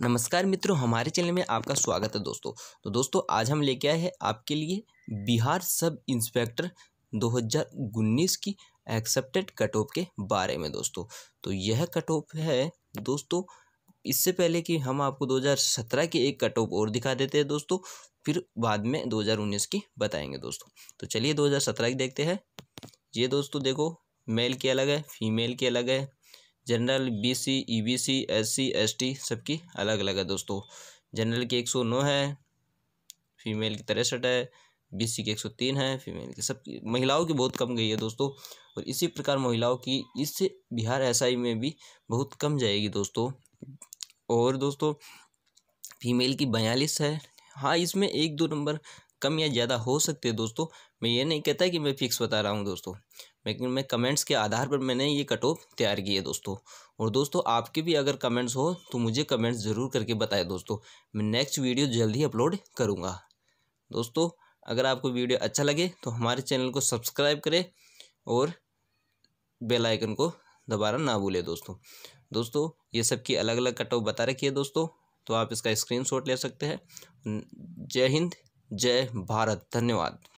नमस्कार मित्रों हमारे चैनल में आपका स्वागत है दोस्तों तो दोस्तों आज हम लेके आए हैं आपके लिए बिहार सब इंस्पेक्टर 2019 की एक्सेप्टेड कट ऑफ के बारे में दोस्तों तो यह कट ऑफ है दोस्तों इससे पहले कि हम आपको 2017 की एक कट ऑफ और दिखा देते हैं दोस्तों फिर बाद में उन्नीस की बताएंगे दोस्तों तो चलिए सत्रह की देखते हैं ये दोस्तों देखो मेल की अलग है फीमेल की अलग है general B C E B C S C S T सबकी अलग अलग है दोस्तों जनरल की एक सौ नौ है फीमेल की तिरसठ है बी सी की एक सौ तीन है फीमेल की सब महिलाओं की बहुत कम गई है दोस्तों और इसी प्रकार महिलाओं की इस बिहार एस आई में भी बहुत कम जाएगी दोस्तों और दोस्तों फीमेल की बयालीस है हाँ इसमें एक दो नंबर कम या ज़्यादा हो सकते हैं दोस्तों मैं ये नहीं कहता कि मैं फिक्स बता रहा हूँ दोस्तों लेकिन मैं कमेंट्स के आधार पर मैंने ये कट ऑफ तैयार की है दोस्तों और दोस्तों आपके भी अगर कमेंट्स हो तो मुझे कमेंट्स ज़रूर करके बताएं दोस्तों मैं नेक्स्ट वीडियो जल्द ही अपलोड करूँगा दोस्तों अगर आपको वीडियो अच्छा लगे तो हमारे चैनल को सब्सक्राइब करें और बेल आइकन को दोबारा ना भूलें दोस्तों दोस्तों ये सबकी अलग अलग कट ऑफ बता रखी है दोस्तों तो आप इसका स्क्रीनशॉट ले सकते हैं जय हिंद जय भारत धन्यवाद